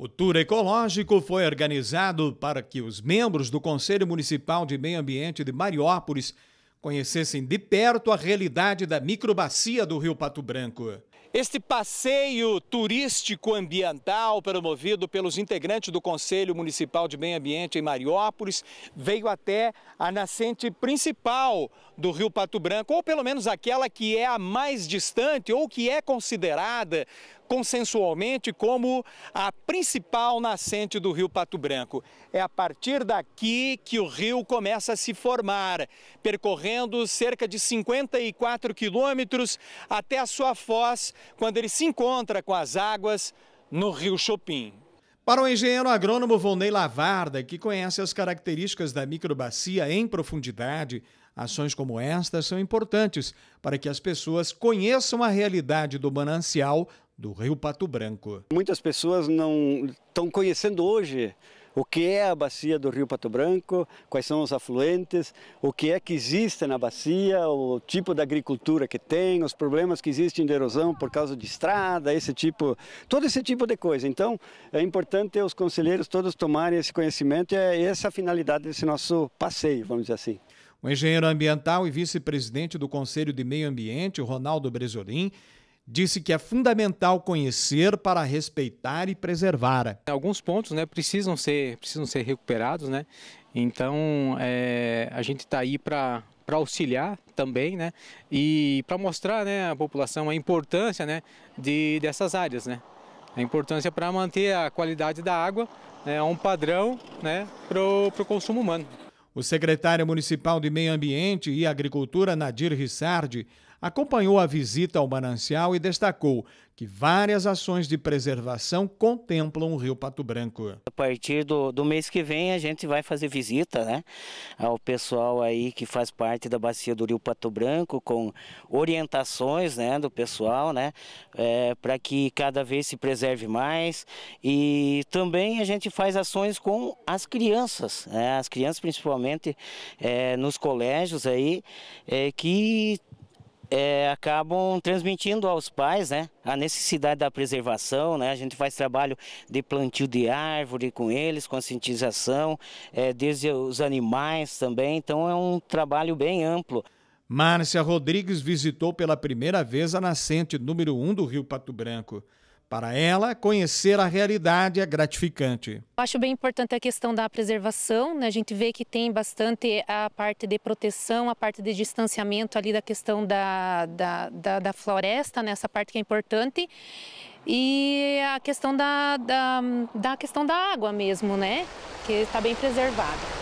O tour ecológico foi organizado para que os membros do Conselho Municipal de Meio Ambiente de Mariópolis conhecessem de perto a realidade da microbacia do Rio Pato Branco. Este passeio turístico ambiental promovido pelos integrantes do Conselho Municipal de Meio Ambiente em Mariópolis veio até a nascente principal do Rio Pato Branco, ou pelo menos aquela que é a mais distante ou que é considerada consensualmente como a principal nascente do Rio Pato Branco. É a partir daqui que o rio começa a se formar, percorrendo cerca de 54 quilômetros até a sua foz, quando ele se encontra com as águas no Rio Chopin. Para o engenheiro agrônomo Volney Lavarda, que conhece as características da microbacia em profundidade, ações como estas são importantes para que as pessoas conheçam a realidade do manancial do Rio Pato Branco. Muitas pessoas não estão conhecendo hoje o que é a bacia do Rio Pato Branco, quais são os afluentes, o que é que existe na bacia, o tipo da agricultura que tem, os problemas que existem de erosão por causa de estrada, esse tipo, todo esse tipo de coisa. Então, é importante os conselheiros todos tomarem esse conhecimento e é essa a finalidade desse nosso passeio, vamos dizer assim. O engenheiro ambiental e vice-presidente do Conselho de Meio Ambiente, Ronaldo Bresolim, disse que é fundamental conhecer para respeitar e preservar. Alguns pontos né, precisam, ser, precisam ser recuperados, né? então é, a gente está aí para para auxiliar também, né? E para mostrar, né, à população a importância, né, de dessas áreas, né? A importância para manter a qualidade da água, né, é um padrão, né, para o consumo humano. O secretário municipal de Meio Ambiente e Agricultura, Nadir Rissardi, acompanhou a visita ao manancial e destacou que várias ações de preservação contemplam o Rio Pato Branco. A partir do, do, mês que vem a gente vai fazer visita né, ao pessoal aí que faz parte da bacia do Rio Pato Branco com orientações né, do pessoal né, é, para que cada vez se preserve mais e também a gente faz ações com as crianças, né, as crianças principalmente é, nos colégios aí é, que é, acabam transmitindo aos pais né, a necessidade da preservação. Né? A gente faz trabalho de plantio de árvore com eles, conscientização, é, desde os animais também. Então é um trabalho bem amplo. Márcia Rodrigues visitou pela primeira vez a nascente número 1 um do Rio Pato Branco. Para ela, conhecer a realidade é gratificante. Eu acho bem importante a questão da preservação, né? A gente vê que tem bastante a parte de proteção, a parte de distanciamento ali da questão da, da, da, da floresta, nessa né? parte que é importante. E a questão da, da, da questão da água mesmo, né? Que está bem preservada.